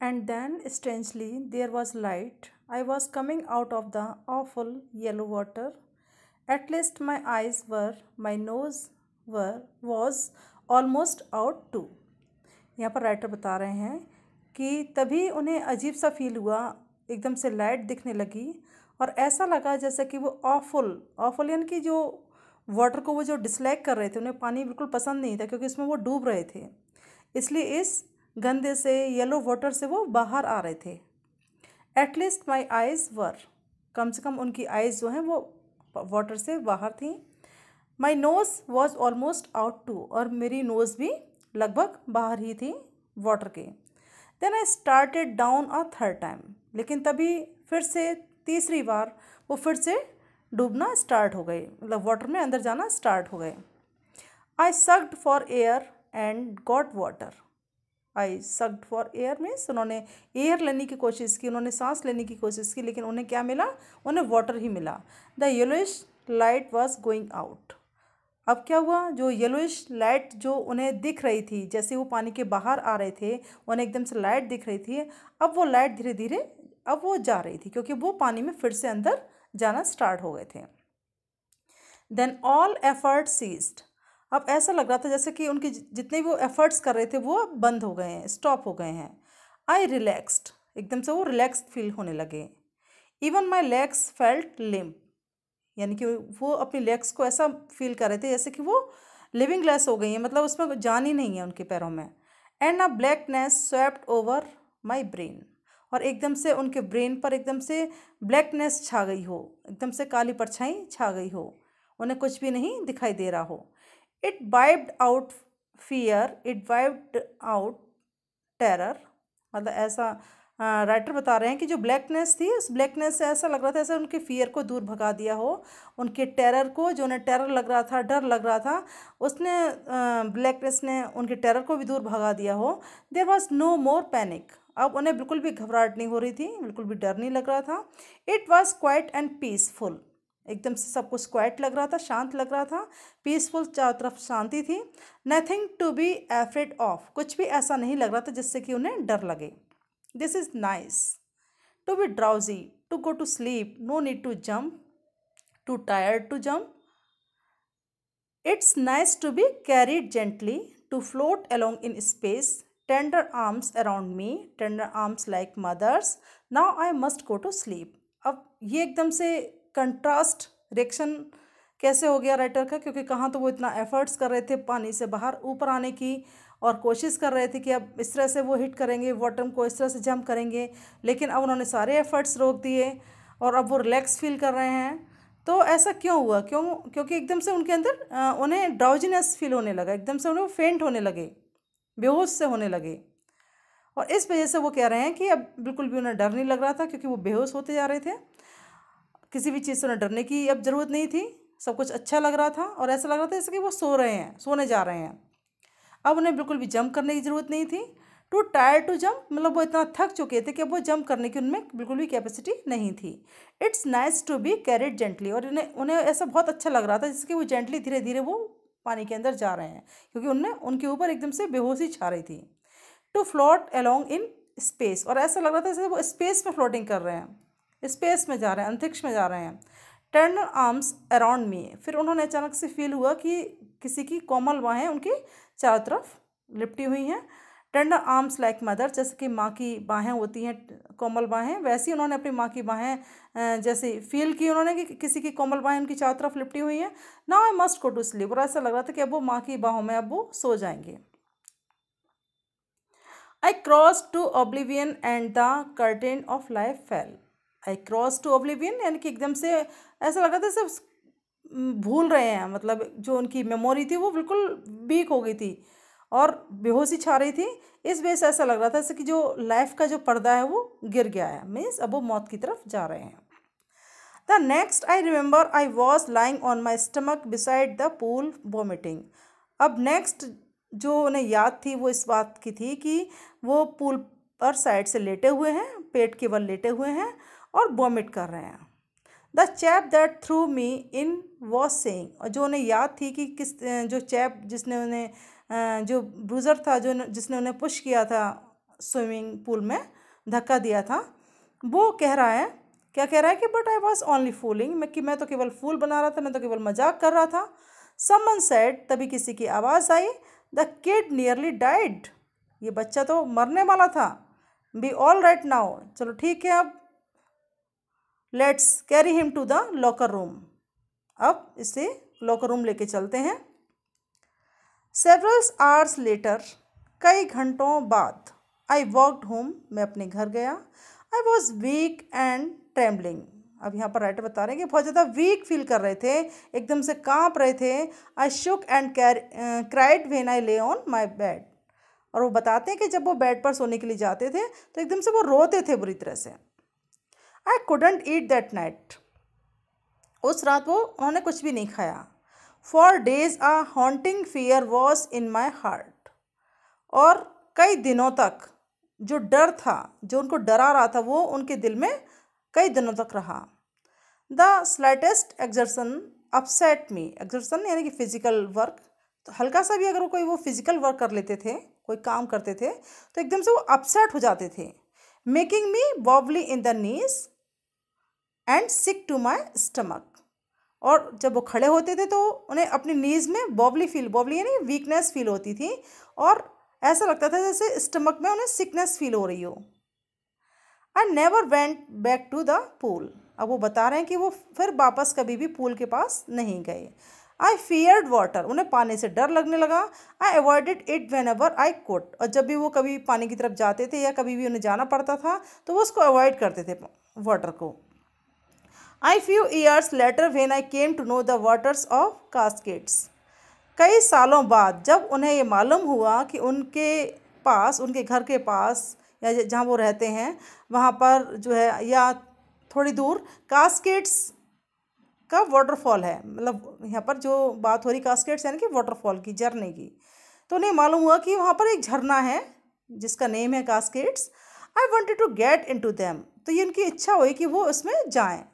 And then, strangely, there was light. I was coming out of the awful yellow water. At least my eyes were, my nose were, was almost out too. यहाँ पर writer बता रहे हैं कि तभी उन्हें अजीब सा फील हुआ एकदम से लाइट दिखने लगी और ऐसा लगा जैसे कि वो ऑफुल ऑफुल यानी कि जो वाटर को वो जो डिसलाइक कर रहे थे उन्हें पानी बिल्कुल पसंद नहीं था क्योंकि उसमें वो डूब रहे थे इसलिए इस गंदे से येलो वाटर से वो बाहर आ रहे थे एटलीस्ट माई आइज़ वर कम से कम उनकी आइज़ जो हैं वो वाटर से बाहर थी my nose was almost out too और मेरी नोज़ भी लगभग बाहर ही थी वाटर के then I started down a third time लेकिन तभी फिर से तीसरी बार वो फिर से डूबना स्टार्ट हो गए मतलब वाटर में अंदर जाना स्टार्ट हो गए I sucked for air and got water I sucked for air means उन्होंने एयर लेने की कोशिश की उन्होंने सांस लेने की कोशिश की लेकिन उन्हें क्या मिला उन्हें वाटर ही मिला the yellowish light was going out अब क्या हुआ जो येलोइश लाइट जो उन्हें दिख रही थी जैसे वो पानी के बाहर आ रहे थे उन्हें एकदम से लाइट दिख रही थी अब वो लाइट धीरे धीरे अब वो जा रही थी क्योंकि वो पानी में फिर से अंदर जाना स्टार्ट हो गए थे देन ऑल एफर्ट सीज्ड अब ऐसा लग रहा था जैसे कि उनके जितने वो एफ़र्ट्स कर रहे थे वो बंद हो गए हैं स्टॉप हो गए हैं आई रिलैक्सड एकदम से वो रिलैक्स फील होने लगे even my legs felt limp यानी कि वो अपनी लेग्स को ऐसा फील कर रहे थे जैसे कि वो लिविंग लेस हो गई है मतलब उसमें जान ही नहीं है उनके पैरों में and a blackness swept over my brain और एकदम से उनके ब्रेन पर एकदम से ब्लैकनेस छा गई हो एकदम से काली परछाई छा गई हो उन्हें कुछ भी नहीं दिखाई दे रहा हो It wiped out fear, it wiped out terror. मतलब ऐसा राइटर बता रहे हैं कि जो ब्लैकनेस थी उस ब्लैकनेस से ऐसा लग रहा था ऐसे उनके फियर को दूर भगा दिया हो उनके टेरर को जो उन्हें टेरर लग रहा था डर लग रहा था उसने ब्लैकनेस ने उनके टेरर को भी दूर भगा दिया हो there was no more panic अब उन्हें बिल्कुल भी घबराहट नहीं हो रही थी बिल्कुल भी डर नहीं लग रहा था it was quiet and peaceful एकदम से सब कुछ क्वाइट लग रहा था शांत लग रहा था पीसफुल चारों तरफ शांति थी nothing to be afraid of कुछ भी ऐसा नहीं लग रहा था जिससे कि उन्हें डर लगे this is nice to be drowsy to go to sleep no need to jump too tired to jump it's nice to be carried gently to float along in space tender arms around me tender arms like mother's now I must go to sleep अब ये एकदम से contrast reaction कैसे हो गया writer का क्योंकि कहाँ तो वो इतना एफर्ट्स कर रहे थे पानी से बाहर ऊपर आने की और कोशिश कर रहे थे कि अब इस तरह से वो हिट करेंगे वॉटम को इस तरह से जम करेंगे लेकिन अब उन्होंने सारे एफर्ट्स रोक दिए और अब वो रिलैक्स फील कर रहे हैं तो ऐसा क्यों हुआ क्यों क्योंकि एकदम से उनके अंदर उन्हें ड्राउजीनेस फील होने लगा एकदम से उन्हें फेंट होने लगे बेहोश से होने लगे और इस वजह से वो कह रहे हैं कि अब बिल्कुल भी उन्हें डर नहीं लग रहा था क्योंकि वो बेहोश होते जा रहे थे किसी भी चीज़ से उन्हें डरने की अब ज़रूरत नहीं थी सब कुछ अच्छा लग रहा था और ऐसा लग रहा था जैसे कि वो सो रहे हैं सोने जा रहे हैं अब उन्हें बिल्कुल भी जंप करने की ज़रूरत नहीं थी टू टायर टू जंप मतलब वो इतना थक चुके थे कि अब वो जंप करने की उनमें बिल्कुल भी कैपेसिटी नहीं थी it's nice to be carried gently और इन्हें उन्हें ऐसा बहुत अच्छा लग रहा था जिससे कि वो जेंटली धीरे धीरे वो पानी के अंदर जा रहे हैं क्योंकि उनने उनके ऊपर एकदम से बेहोशी छा रही थी to float along in space और ऐसा लग रहा था जैसे वो स्पेस में फ्लोटिंग कर रहे हैं स्पेस में जा रहे हैं अंतरिक्ष में जा रहे हैं टर्न आर्म्स अराउंड मी फिर उन्होंने अचानक से फील हुआ कि किसी की कोमल बाहें उनकी चारों तरफ लिपटी हुई हैं टेंडर आर्म्स लाइक मदर जैसे कि माँ की बाहें होती हैं कोमल बाहें वैसी उन्होंने अपनी माँ की बाहें जैसे फील की उन्होंने कि किसी की कोमल बाहें उनकी चारों तरफ लिपटी हुई हैं ना I must go to sleep और ऐसा लग रहा था कि अब वो माँ की बाहों में अब वो सो जाएंगे I cross to oblivion and the curtain of life fell I cross to oblivion यानी कि एकदम से ऐसा लग रहा था सब भूल रहे हैं मतलब जो उनकी मेमोरी थी वो बिल्कुल वीक हो गई थी और बेहोशी छा रही थी इस वजह से ऐसा लग रहा था जैसे कि जो लाइफ का जो पर्दा है वो गिर गया है मीन्स अब वो मौत की तरफ जा रहे हैं the next I remember I was lying on my stomach beside the pool vomiting अब नेक्स्ट जो उन्हें याद थी वो इस बात की थी कि वो पूल पर साइड से लेटे हुए हैं पेट के बल लेटे हुए हैं और वॉमिट कर रहे हैं the chap that threw me in was saying और जो उन्हें याद थी कि किस जो चैप जिसने उन्हें जो ब्रूज़र था जो जिसने उन्हें पुश किया था स्विमिंग पूल में धक्का दिया था वो कह रहा है क्या कह रहा है कि but I was only fooling मैं कि मैं तो केवल फूल बना रहा था मैं तो केवल मजाक कर रहा था समन सेट तभी किसी की आवाज़ आई द किड नियरली डाइड ये बच्चा तो मरने वाला था बी ऑल राइट नाउ चलो ठीक है अब let's carry him to the locker room अब इसे लॉकर रूम लेके चलते हैं सेवरल्स आवर्स लेटर कई घंटों बाद आई वॉकड होम मैं अपने घर गया I was weak and travelling अब यहाँ पर राइटर बता रहे हैं कि बहुत ज़्यादा वीक फील कर रहे थे एकदम से कांप रहे थे I shook and cried when I lay on my bed और वो बताते हैं कि जब वो बेड पर सोने के लिए जाते थे तो एकदम से वो रोते थे बुरी तरह से I couldn't eat that night उस रात वो उन्होंने कुछ भी नहीं खाया for days a haunting fear was in my heart और कई दिनों तक जो डर था जो उनको डरा रहा था वो उनके दिल में कई दिनों तक रहा the slightest exertion upset me exertion यानी कि फिजिकल वर्क तो हल्का सा भी अगर कोई वो फिजिकल वर्क कर लेते थे कोई काम करते थे तो एकदम से वो अपसेट हो जाते थे making me wobbly in the knees and sick to my stomach और जब वो खड़े होते थे तो उन्हें अपनी नीज़ में बॉबली फील बॉबली यानी वीकनेस फील होती थी और ऐसा लगता था जैसे स्टमक में उन्हें सिकनेस फील हो रही हो I never went back to the pool अब वो बता रहे हैं कि वो फिर वापस कभी भी पूल के पास नहीं गए आई फियर्ड वाटर उन्हें पानी से डर लगने लगा I avoided it whenever I could और जब भी वो कभी पानी की तरफ जाते थे या कभी भी उन्हें जाना पड़ता था तो वो उसको अवॉइड करते थे वाटर को a few years later when I came to know the waters of Cascades कई सालों बाद जब उन्हें ये मालूम हुआ कि उनके पास उनके घर के पास या जहाँ वो रहते हैं वहाँ पर जो है या थोड़ी दूर कास्केट्स का वाटरफॉल है मतलब यहाँ पर जो बात हो रही कास्केट्स यानी कि वाटरफॉल की झरने की तो उन्हें मालूम हुआ कि वहाँ पर एक झरना है जिसका नेम है Cascades I wanted to get into them तो ये उनकी इच्छा हुई कि वो उसमें जाएँ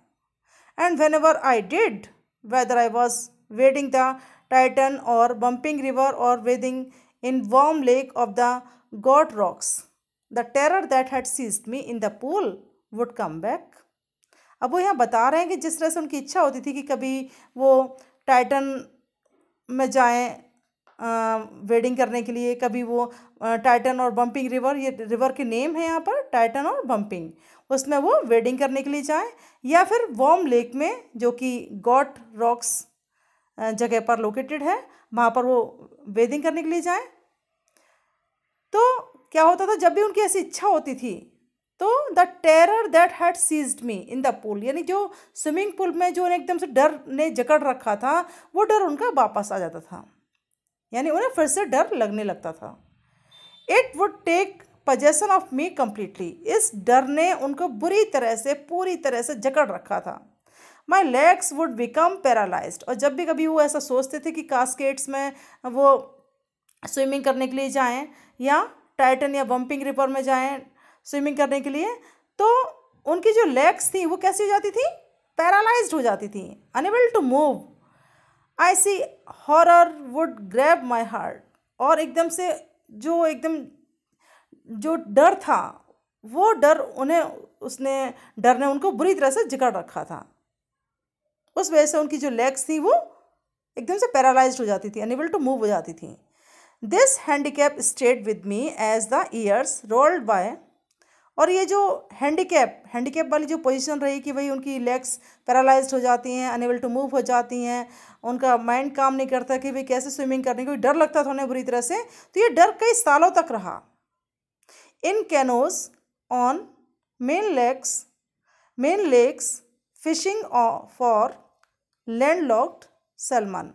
and whenever I did, whether I was wading the Titan or bumping river or wading in warm lake of the god rocks, the terror that had seized me in the pool would come back. अब वो यहाँ बता रहे हैं कि जिस तरह से उनकी इच्छा होती थी कि कभी वो टाइटन में जाएं वेडिंग करने के लिए कभी वो टाइटन और बम्पिंग रिवर ये रिवर के नेम है यहाँ पर टाइटन और बम्पिंग उसमें वो वेडिंग करने के लिए जाएँ या फिर वॉम लेक में जो कि गॉट रॉक्स जगह पर लोकेटेड है वहाँ पर वो वेडिंग करने के लिए जाएँ तो क्या होता था जब भी उनकी ऐसी इच्छा होती थी तो the terror that had seized me in the pool यानी जो स्विमिंग पूल में जो एकदम से डर ने जकड़ रखा था वो डर उनका वापस आ जाता था यानी उन्हें फिर से डर लगने लगता था it would take possession of me completely इस डर ने उनको बुरी तरह से पूरी तरह से जकड़ रखा था my legs would become paralyse और जब भी कभी वो ऐसा सोचते थे कि कास्केट्स में वो स्विमिंग करने के लिए जाएं या टाइटन या बम्पिंग रिवर में जाएं स्विमिंग करने के लिए तो उनकी जो लेग्स थी वो कैसी हो जाती थी पैरालाइज्ड हो जाती थी unable to move icy horror would grab my heart और एकदम से जो एकदम जो डर था वो डर उन्हें उसने डर ने उनको बुरी तरह से जिकड़ रखा था उस वजह से उनकी जो लेग्स थी वो एकदम से पैरालाइज हो जाती थी अनेबल टू मूव हो जाती थी this handicap stayed with me as the years rolled by और ये जो हैंडीकैप हैंडीकैप वाली जो पोजीशन रही कि भाई उनकी लेग्स पैरालाइज हो जाती हैं अनेबल टू मूव हो जाती हैं उनका माइंड काम नहीं करता कि भाई कैसे स्विमिंग करने कोई डर लगता था उन्हें बुरी तरह से तो ये डर कई सालों तक रहा in canoes on Maine lakes Maine lakes fishing for landlocked salmon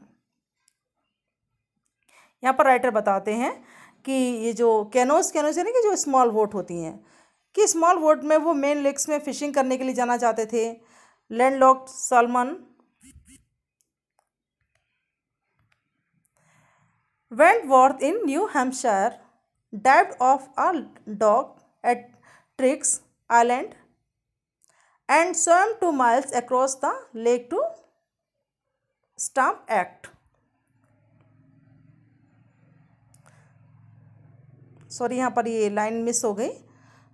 यहाँ पर राइटर बताते हैं कि ये जो कैनोज कैनोज यानी कि जो स्मॉल बोट होती हैं कि स्मॉल वोट में वो मेन लेक्स में फिशिंग करने के लिए जाना चाहते थे landlock salmon Wentworth in New Hampshire dived off a dock at Triggs Island and swam two miles across the lake to Stamp Act sorry यहाँ पर ये लाइन मिस हो गई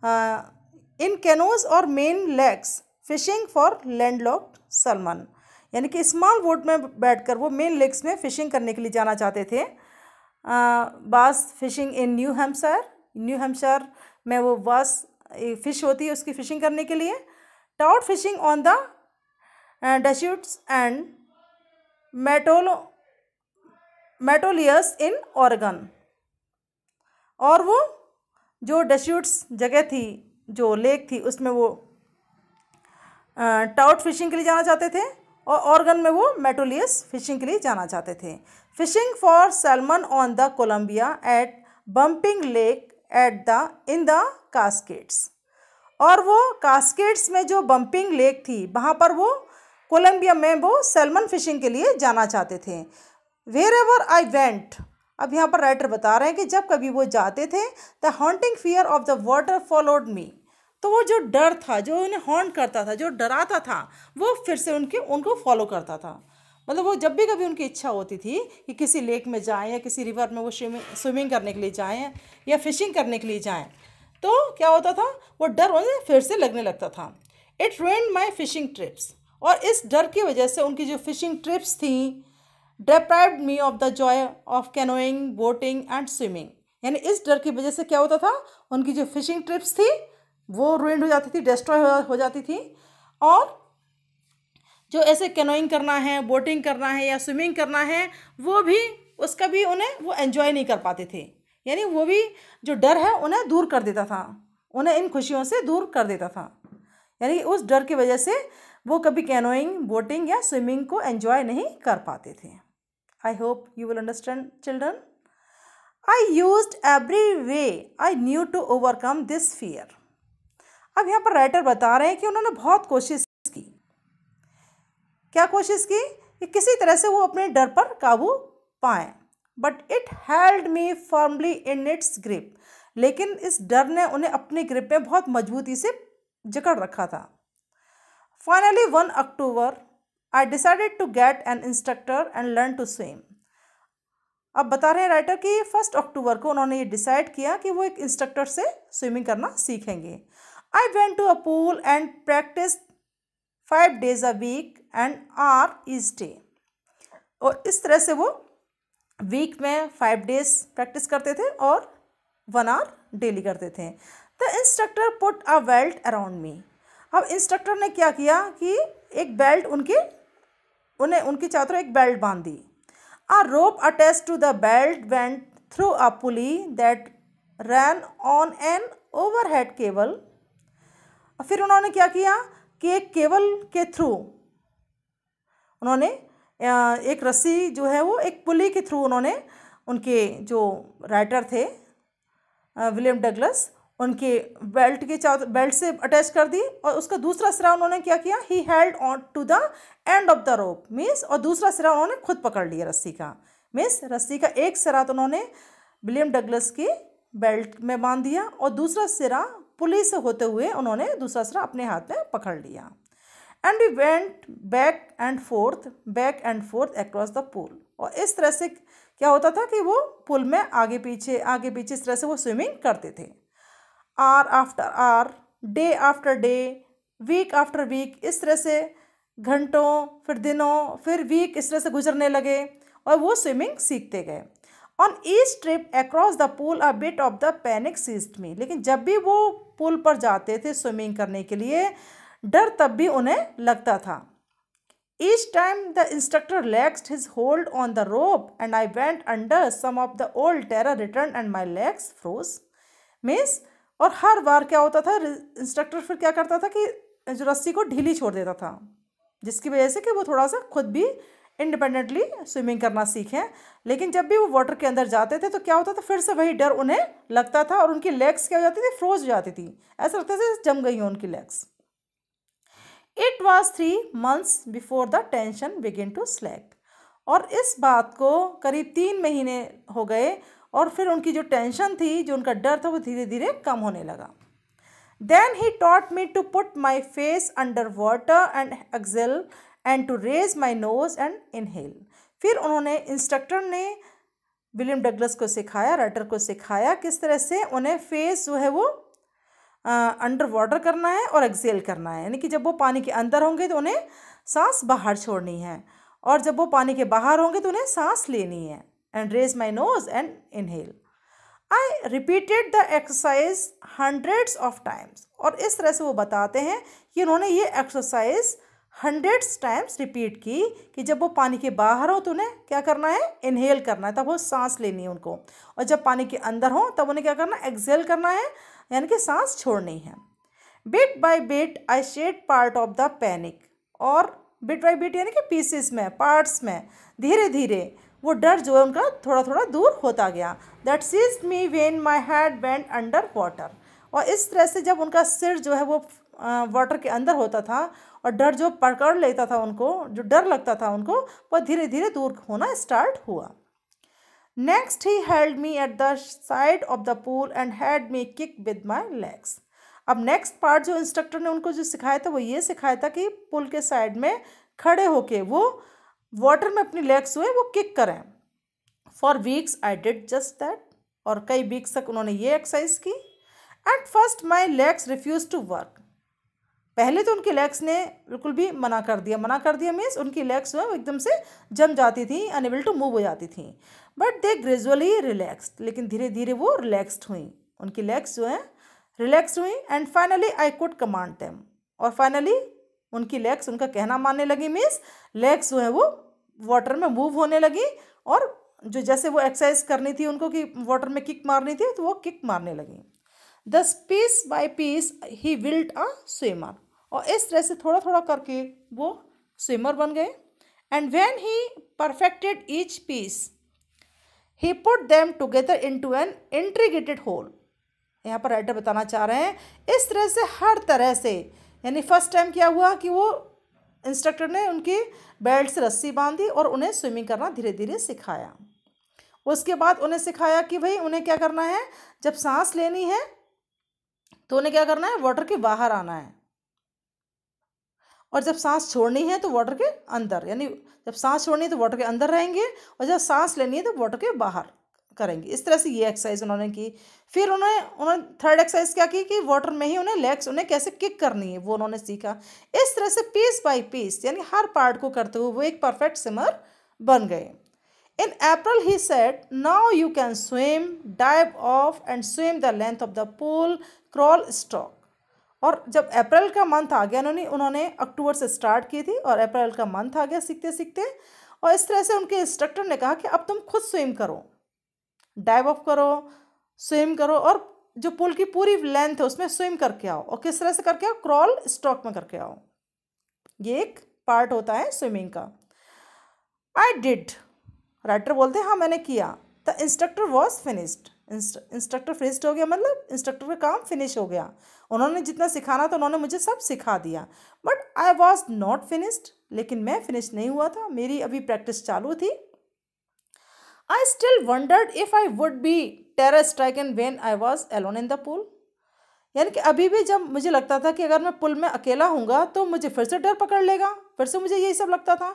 इन कैनोज और Maine lakes fishing for landlocked salmon यानी कि small boat में बैठकर वो मेन लेक्स में फ़िशिंग करने के लिए जाना चाहते थे bass fishing in New Hampshire New Hampshire में वो बास फ़िश होती है उसकी फ़िशिंग करने के लिए टाउट fishing on the Deschutes and Metolius Metolius in Oregon और वो जो डश्यूट्स जगह थी जो लेक थी उसमें वो टाउट फिशिंग के लिए जाना चाहते थे और ऑर्गन में वो मेटोलियस फिशिंग के लिए जाना चाहते थे fishing for salmon on the Columbia at Bumping Lake at the in the Cascades और वो कास्केट्स में जो बम्पिंग लेक थी वहाँ पर वो कोलम्बिया में वो सैलमन फिशिंग के लिए जाना चाहते थे वेर एवर आई वेंट अब यहाँ पर राइटर बता रहे हैं कि जब कभी वो जाते थे the haunting fear of the water followed me तो वो जो डर था जो उन्हें हॉन्ट करता था जो डराता था वो फिर से उनके उनको फॉलो करता था मतलब वो जब भी कभी उनकी इच्छा होती थी कि किसी लेक में जाएं या किसी रिवर में वो स्विमिंग करने के लिए जाएं या फिशिंग करने के लिए जाएं तो क्या होता था वो डर उन्हें फिर से लगने लगता था it ruined my fishing trips और इस डर की वजह से उनकी जो फिशिंग ट्रिप्स थी deprived me of the joy of canoeing boating and swimming यानी इस डर की वजह से क्या होता था उनकी जो फिशिंग ट्रिप्स थी वो रुइंड हो जाती थी डिस्ट्रॉय हो जाती थी और जो ऐसे कैनोइंग करना है बोटिंग करना है या स्विमिंग करना है वो भी उसका भी उन्हें वो एन्जॉय नहीं कर पाते थे यानी वो भी जो डर है उन्हें दूर कर देता था उन्हें इन खुशियों से दूर कर देता था यानी उस डर की वजह से वो कभी कैनोइंग बोटिंग या स्विमिंग को एन्जॉय नहीं कर पाते थे I hope you will understand children. I used every way I knew to overcome this fear. अब यहाँ पर राइटर बता रहे हैं कि उन्होंने बहुत कोशिश की क्या कोशिश की कि किसी तरह से वो अपने डर पर काबू पाएं but it held me firmly in its grip लेकिन इस डर ने उन्हें अपने ग्रिप में बहुत मजबूती से जकड़ रखा था finally one October I decided to get an instructor and learn to swim अब बता रहे हैं राइटर कि फर्स्ट अक्टूबर को उन्होंने ये डिसाइड किया कि वो एक इंस्ट्रक्टर से स्विमिंग करना सीखेंगे I went to a pool and practice five days a week and hour each day और इस तरह से वो वीक में फाइव डेज प्रैक्टिस करते थे और वन आवर डेली करते थे the instructor put a belt around me अब इंस्ट्रक्टर ने क्या किया कि एक बेल्ट उनके उन्हें उनकी चादर एक बेल्ट बांध दी a rope attach to the belt went through a pulley that ran on an overhead cable फिर उन्होंने क्या किया कि एक केबल के थ्रू उन्होंने एक रस्सी जो है वो एक पुली के थ्रू उन्होंने उनके जो राइटर थे विलियम डगलस उनके बेल्ट के चार बेल्ट से अटैच कर दी और उसका दूसरा सिरा उन्होंने क्या किया he held on to the end of the rope means और दूसरा सिरा उन्होंने खुद पकड़ लिया रस्सी का मीन्स रस्सी का एक सिरा तो उन्होंने विलियम डगलस की बेल्ट में बांध दिया और दूसरा सिरा पुलिस होते हुए उन्होंने दूसरा सिरा अपने हाथ में पकड़ लिया and we went back and forth back and forth across the pool और इस तरह से क्या होता था कि वो पुल में आगे पीछे आगे पीछे इस तरह से वो स्विमिंग करते थे hour after hour day after day week after week इस तरह से घंटों फिर दिनों फिर वीक इस तरह से गुजरने लगे और वो स्विमिंग सीखते गए on each trip across the pool a bit of the panic seized me लेकिन जब भी वो पुल पर जाते थे स्विमिंग करने के लिए डर तब भी उन्हें लगता था each time the instructor legs his hold on the rope and I went under some of the old terror returned and my legs froze means और हर बार क्या होता था इंस्ट्रक्टर फिर क्या करता था कि जो रस्सी को ढीली छोड़ देता था जिसकी वजह से कि वो थोड़ा सा खुद भी इंडिपेंडेंटली स्विमिंग करना सीखें लेकिन जब भी वो वाटर के अंदर जाते थे तो क्या होता था फिर से वही डर उन्हें लगता था और उनकी लेग्स क्या हो जाती थी फ्रोज हो जाती थी ऐसा लगता था जम गई हूँ उनकी legs it was three months before the tension begin to slack और इस बात को करीब तीन महीने हो गए और फिर उनकी जो टेंशन थी जो उनका डर था वो धीरे धीरे कम होने लगा then he taught me to put my face under water and exhale and to raise my nose and inhale फिर उन्होंने इंस्ट्रक्टर ने विलियम डगलस को सिखाया राइटर को सिखाया किस तरह से उन्हें फेस जो है वो अंडर वाटर करना है और एक्सेल करना है यानी कि जब वो पानी के अंदर होंगे तो उन्हें सांस बाहर छोड़नी है और जब वो पानी के बाहर होंगे तो उन्हें सांस लेनी है and raise my nose and inhale. I repeated the exercise hundreds of times और इस तरह से वो बताते हैं कि उन्होंने ये exercise हंड्रेड्स टाइम्स रिपीट की कि जब वो पानी के बाहर हो तो उन्हें क्या करना है इनहेल करना है तब वो सांस लेनी है उनको और जब पानी के अंदर हो तब उन्हें क्या करना है एक्सेल करना है यानी कि सांस छोड़नी है bit by bit I shed part of the panic और बिट बाय बिट यानी कि पीसेस में पार्ट्स में धीरे धीरे वो डर जो है उनका थोड़ा थोड़ा दूर होता गया that seize me when my head bent under water और इस तरह से जब उनका सिर जो है वो वाटर के अंदर होता था और डर जो पकड़ लेता था उनको जो डर लगता था उनको वह धीरे धीरे दूर होना स्टार्ट हुआ next he held me at the side of the pool and had me kick with my legs अब नेक्स्ट पार्ट जो इंस्ट्रक्टर ने उनको जो सिखाया था वो ये सिखाया था कि पुल के साइड में खड़े होके वो वाटर में अपनी लेग्स हुए वो किक करें for weeks I did just that और कई वीक्स तक उन्होंने ये एक्सरसाइज की at first my legs refuse to work पहले तो उनकी लेग्स ने बिल्कुल भी मना कर दिया मना कर दिया मीन्स उनकी लेग्स जो है एकदम से जम जाती थी अनेबल टू मूव हो जाती थी बट दे ग्रेजुअली रिलैक्सड लेकिन धीरे धीरे वो रिलैक्सड हुई उनकी लेग्स जो हैं रिलैक्स हुई and finally I could command them और फाइनली उनकी लेग्स उनका कहना मानने लगी मीन्स लेग्स जो है वो वाटर में मूव होने लगी और जो जैसे वो एक्सरसाइज करनी थी उनको कि वाटर में किक मारनी थी तो वो किक मारने लगी दस piece by piece he built a swimmer और इस तरह से थोड़ा थोड़ा करके वो स्विमर बन गए and when he perfected each piece he put them together into an integrated whole यहाँ पर राइटर बताना चाह रहे हैं इस तरह से हर तरह से यानी फर्स्ट टाइम क्या हुआ कि वो इंस्ट्रक्टर ने उनकी बेल्ट से रस्सी बांधी और उन्हें स्विमिंग करना धीरे धीरे सिखाया उसके बाद उन्हें सिखाया कि भाई उन्हें क्या करना है जब सांस लेनी है तो उन्हें क्या करना है वाटर के बाहर आना है और जब सांस छोड़नी है तो वाटर के अंदर यानी जब सांस छोड़नी है तो वाटर के अंदर रहेंगे और जब सांस लेनी है तो वाटर के बाहर करेंगे इस तरह से ये एक्सरसाइज उन्होंने की फिर उन्होंने उन्होंने थर्ड एक्सरसाइज क्या की कि वाटर में ही उन्हें लेग्स उन्हें कैसे किक करनी है वो उन्होंने सीखा इस तरह से पीस बाय पीस यानी हर पार्ट को करते हुए वो एक परफेक्ट स्विमर बन गए in April he said now you can swim dive off and swim the length of the pool crawl stroke और जब अप्रैल का मंथ आ गया उन्होंने उन्होंने अक्टूबर से स्टार्ट की थी और अप्रैल का मंथ आ गया सीखते सीखते और इस तरह से उनके इंस्ट्रक्टर ने कहा कि अब तुम खुद स्विम करो डाइव ऑफ करो स्विम करो और जो पुल की पूरी लेंथ है उसमें स्विम करके आओ और किस तरह से करके आओ क्रॉल स्ट्रोक में करके आओ ये एक पार्ट होता है स्विमिंग का आई डिड राइटर बोलते हैं हाँ मैंने किया the instructor was finished instructor finished हो गया मतलब इंस्ट्रक्टर का काम फिनिश हो गया उन्होंने जितना सिखाना था उन्होंने मुझे सब सिखा दिया but I was not finished लेकिन मैं फिनिश नहीं हुआ था मेरी अभी प्रैक्टिस चालू थी I still wondered if I would be terror stricken when I was alone in the pool. यानी कि अभी भी जब मुझे लगता था कि अगर मैं पुल में अकेला हूँगा तो मुझे फिर से डर पकड़ लेगा फिर से मुझे यही सब लगता था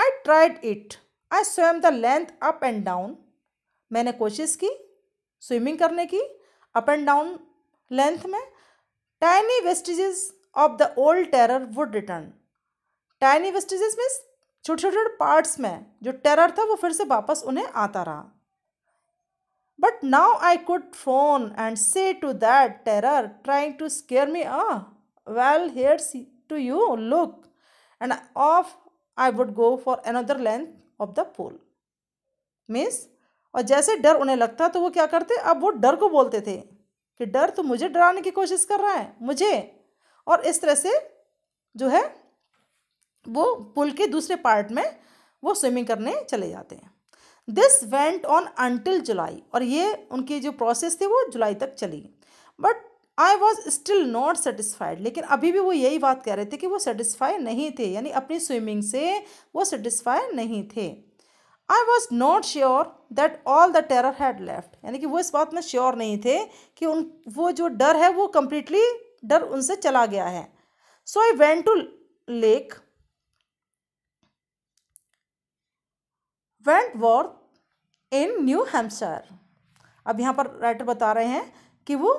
I tried it I swam the length up and down मैंने कोशिश की स्विमिंग करने की अप एंड डाउन लेंथ में tiny vestiges of the old terror would return tiny vestiges means छोटे छोटे पार्ट्स में जो टेरर था वो फिर से वापस उन्हें आता रहा but now I could frown and say to that terror trying to scare me a well see to you look and off I would go for another length of the pool means और जैसे डर उन्हें लगता तो वो क्या करते अब वो डर को बोलते थे कि डर तो मुझे डराने की कोशिश कर रहा है मुझे और इस तरह से जो है वो पुल के दूसरे पार्ट में वो स्विमिंग करने चले जाते हैं this went on until July और ये उनकी जो प्रोसेस थी वो जुलाई तक चली but I was still not satisfied लेकिन अभी भी वो यही बात कह रहे थे कि वो सेटिस्फाई नहीं थे यानी अपनी स्विमिंग से वो सेटिस्फाई नहीं थे I was not sure that all the terror had left यानी कि वो इस बात में श्योर नहीं थे कि उन वो जो डर है वो कम्प्लीटली डर उनसे चला गया है so I went to Lake Worth in New Hampshire अब यहाँ पर राइटर बता रहे हैं कि वो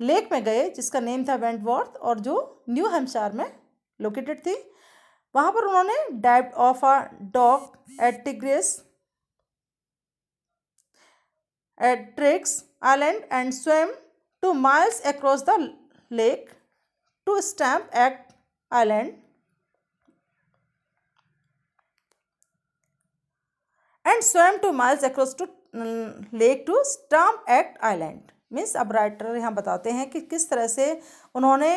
लेक में गए जिसका नेम था वॉर्थ और जो न्यू हेम्पशायर में लोकेटेड थी वहाँ पर उन्होंने dive off a dock at tigress at Triggs Island and swam two miles across the lake to Stamp at Island and swam टू miles across to mm, lake to Sturm Act Island. Means अब writer यहाँ बताते हैं कि किस तरह से उन्होंने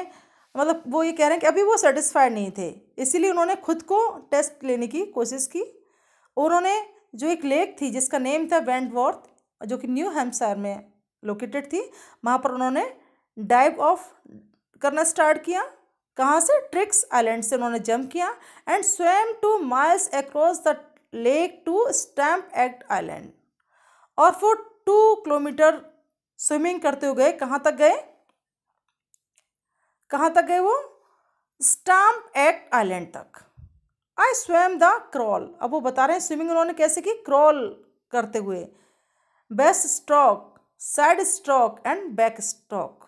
मतलब वो ये कह रहे हैं कि अभी वो सेटिस्फाइड नहीं थे इसीलिए उन्होंने खुद को टेस्ट लेने की कोशिश की उन्होंने जो एक लेक थी जिसका नेम था वेंटवॉर्थ जो कि न्यू हेम्पशायर में लोकेटेड थी वहाँ पर उन्होंने डाइव ऑफ करना स्टार्ट किया कहाँ से ट्रिक्स आइलैंड से उन्होंने जंप किया and swam two miles across the lake to Stamp Act Island और फिर टू किलोमीटर स्विमिंग करते हुए गए कहाँ तक गए कहाँ तक गए वो स्टैम्प एक्ट आइलैंड तक आई स्वयं द क्रॉल अब वो बता रहे हैं स्विमिंग उन्होंने कैसे की क्रॉल करते हुए breast stroke side stroke and back stroke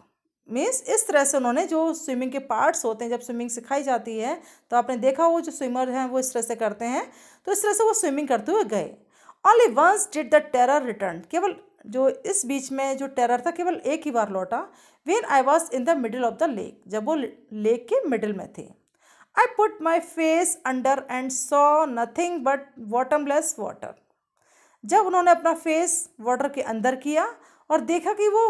means इस तरह से उन्होंने जो स्विमिंग के पार्ट्स होते हैं जब स्विमिंग सिखाई जाती है तो आपने देखा वो जो स्विमर हैं वो इस तरह से करते हैं तो इस तरह से वो स्विमिंग करते हुए गए only once did the terror return केवल जो इस बीच में जो टेरर था केवल एक ही बार लौटा when I was in the middle of the lake जब वो लेक के मिडल में थे I put my face under and saw nothing but bottomless water जब उन्होंने अपना फेस वाटर के अंदर किया और देखा कि वो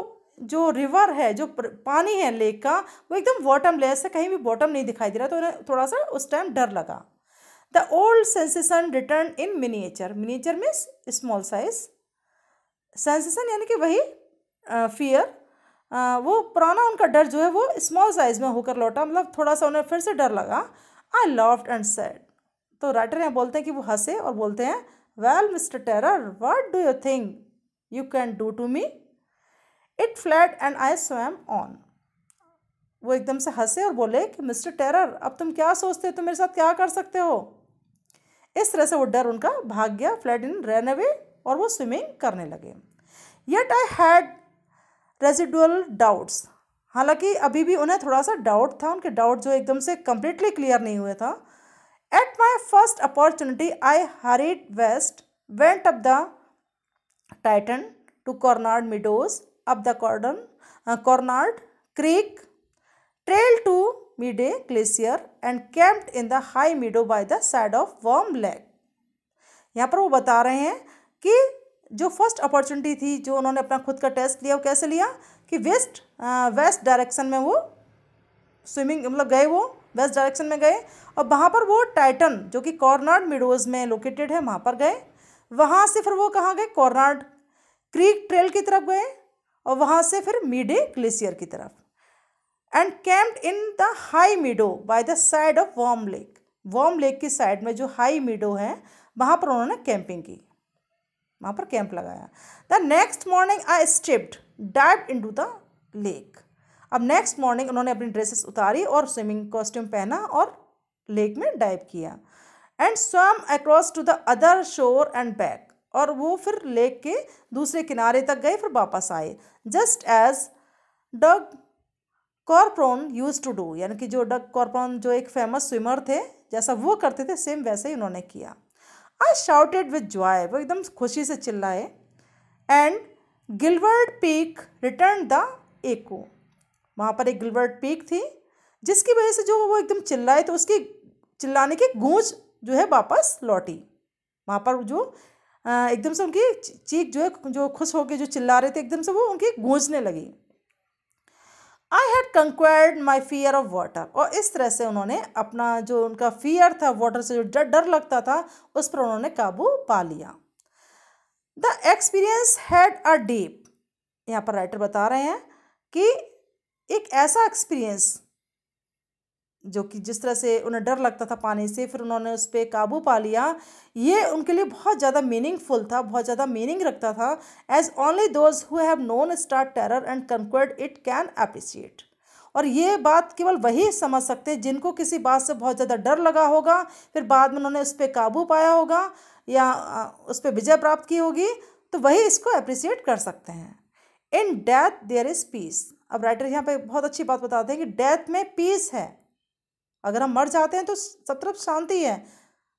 जो रिवर है जो पानी है लेक का वो एकदम बॉटम लेस है कहीं भी बॉटम नहीं दिखाई दे रहा तो उन्हें थोड़ा सा उस टाइम डर लगा the old sensation return in miniature miniature means small size sensation यानी कि वही फियर वो पुराना उनका डर जो है वो स्मॉल साइज में होकर लौटा मतलब थोड़ा सा उन्हें फिर से डर लगा आई लव एंड सैड तो राइटर यहाँ बोलते हैं कि वो हंसे और बोलते हैं well mister terror what do you think you can do to me it fled and I swam on वो एकदम से हंसे और बोले कि मिस्टर टेरर अब तुम क्या सोचते हो तुम मेरे साथ क्या कर सकते हो इस तरह से वो डर उनका भाग गया फ्लैट इन रन अवे और वो स्विमिंग करने लगे yet I had residual doubts हालांकि अभी भी उन्हें थोड़ा सा डाउट था उनके डाउट जो एकदम से कम्प्लीटली क्लियर नहीं हुए था at my first opportunity I hurried west went up the Tieton to Conrad Meadows of the cordon, uh, Cornard Creek trailed to Midday Glacier and camped in the high meadow by the side of Worm Lake. यहाँ पर वो बता रहे हैं कि जो first opportunity थी जो उन्होंने अपना खुद का टेस्ट लिया वो कैसे लिया कि वेस्ट वेस्ट डायरेक्शन में वो स्विमिंग मतलब गए वो वेस्ट डायरेक्शन में गए और वहाँ पर वो टाइटन जो कि कॉर्नार्ड मिडोज में लोकेटेड है वहाँ पर गए वहाँ से फिर वो कहाँ गए कॉर्नार्ड क्रीक ट्रेल की तरफ गए और वहाँ से फिर मीडे ग्लेशियर की तरफ and camped in the high meadow by the side of Warm Lake Warm Lake की साइड में जो हाई मीडो है वहाँ पर उन्होंने कैंपिंग की वहाँ पर कैंप लगाया the next morning I stepped dive into the lake अब नेक्स्ट मॉर्निंग उन्होंने अपनी ड्रेसेस उतारी और स्विमिंग कॉस्ट्यूम पहना और लेक में डाइव किया and swam across to the other shore and back और वो फिर लेक के दूसरे किनारे तक गए फिर वापस आए just as Doug Corpron used to do यानी कि जो डग कॉरप्रॉन जो एक फेमस स्विमर थे जैसा वो करते थे सेम वैसे ही उन्होंने किया आई शाउटेड विद जॉय वो एकदम खुशी से चिल्लाए एंड गिलवर्ड पीक रिटर्न द एको वहाँ पर एक गिलवर्ड पीक थी जिसकी वजह से जो वो एकदम चिल्लाए तो उसकी चिल्लाने की गूंज जो है वापस लौटी वहाँ पर जो एकदम से उनकी चीख जो है जो खुश होकर जो चिल्ला रहे थे एकदम से वो उनकी गूंजने लगी I had conquered my fear of water और इस तरह से उन्होंने अपना जो उनका फियर था वाटर से जो डर डर लगता था उस पर उन्होंने काबू पा लिया the experience had a deep यहाँ पर राइटर बता रहे हैं कि एक ऐसा एक्सपीरियंस जो कि जिस तरह से उन्हें डर लगता था पानी से फिर उन्होंने उस पर काबू पा लिया ये उनके लिए बहुत ज़्यादा मीनिंगफुल था बहुत ज़्यादा मीनिंग रखता था as only those who have known stark terror and conquered it can appreciate और ये बात केवल वही समझ सकते हैं जिनको किसी बात से बहुत ज़्यादा डर लगा होगा फिर बाद में उन्होंने उस पर काबू पाया होगा या उस पर विजय प्राप्त की होगी तो वही इसको अप्रिसिएट कर सकते हैं in death there is peace अब राइटर यहाँ पे बहुत अच्छी बात बताते हैं कि डेथ में पीस है अगर हम मर जाते हैं तो सब मतलब तरफ शांति है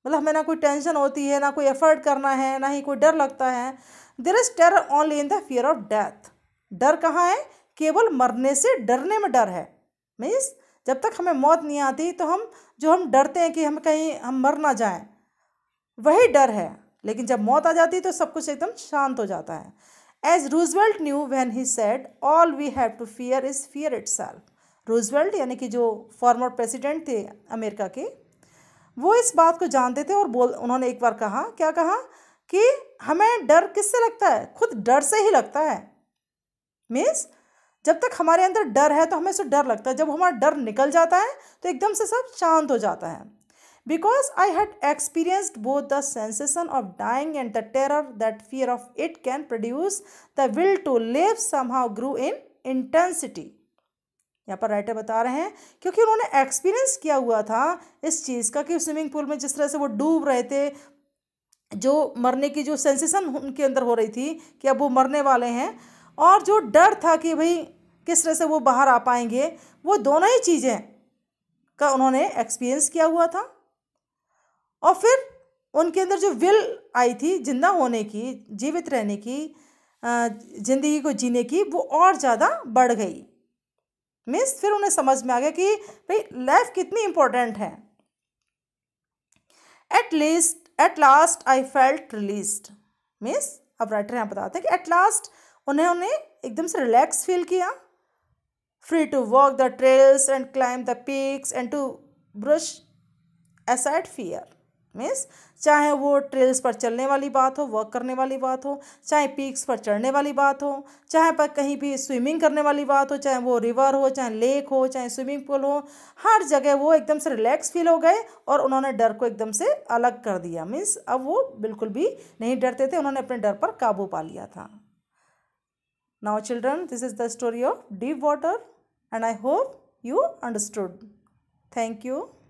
मतलब हमें ना कोई टेंशन होती है ना कोई एफर्ट करना है ना ही कोई डर लगता है there is terror only in the fear of death डर कहाँ है केवल मरने से डरने में डर है मीन्स जब तक हमें मौत नहीं आती तो हम जो हम डरते हैं कि हम कहीं हम मर ना जाए वही डर है लेकिन जब मौत आ जाती है तो सब कुछ एकदम शांत हो जाता है as Roosevelt knew when he said all we have to fear is fear itself Roosevelt यानी कि जो फॉर्मर प्रेसिडेंट थे अमेरिका के वो इस बात को जानते थे और बोल उन्होंने एक बार कहा क्या कहा कि हमें डर किससे लगता है खुद डर से ही लगता है मीन्स जब तक हमारे अंदर डर है तो हमें उससे डर लगता है जब हमारा डर निकल जाता है तो एकदम से सब शांत हो जाता है because I had experienced both the sensation of dying and the terror that fear of it can produce the will to live somehow grew in intensity यहाँ पर राइटर बता रहे हैं क्योंकि उन्होंने एक्सपीरियंस किया हुआ था इस चीज़ का कि स्विमिंग पूल में जिस तरह से वो डूब रहे थे जो मरने की जो सेंसेशन उनके अंदर हो रही थी कि अब वो मरने वाले हैं और जो डर था कि भाई किस तरह से वो बाहर आ पाएंगे वो दोनों ही चीज़ें का उन्होंने एक्सपीरियंस किया हुआ था और फिर उनके अंदर जो विल आई थी जिंदा होने की जीवित रहने की ज़िंदगी को जीने की वो और ज़्यादा बढ़ गई मीन्स फिर उन्हें समझ में आ गया कि भाई लाइफ कितनी इम्पोर्टेंट है at least at last I felt released means अब राइटर यहाँ बताते हैं कि एट लास्ट उन्हें उन्हें एकदम से रिलैक्स फील किया free to walk the trails and climb the peaks and to brush aside fear means चाहे वो ट्रेल्स पर चलने वाली बात हो वर्क करने वाली बात हो चाहे पीक्स पर चढ़ने वाली बात हो चाहे पर कहीं भी स्विमिंग करने वाली बात हो चाहे वो रिवर हो चाहे लेक हो चाहे स्विमिंग पूल हो हर जगह वो एकदम से रिलैक्स फील हो गए और उन्होंने डर को एकदम से अलग कर दिया मीन्स अब वो बिल्कुल भी नहीं डरते थे उन्होंने अपने डर पर काबू पा लिया था now children this is the story of Deep Water and I hope you understood thank you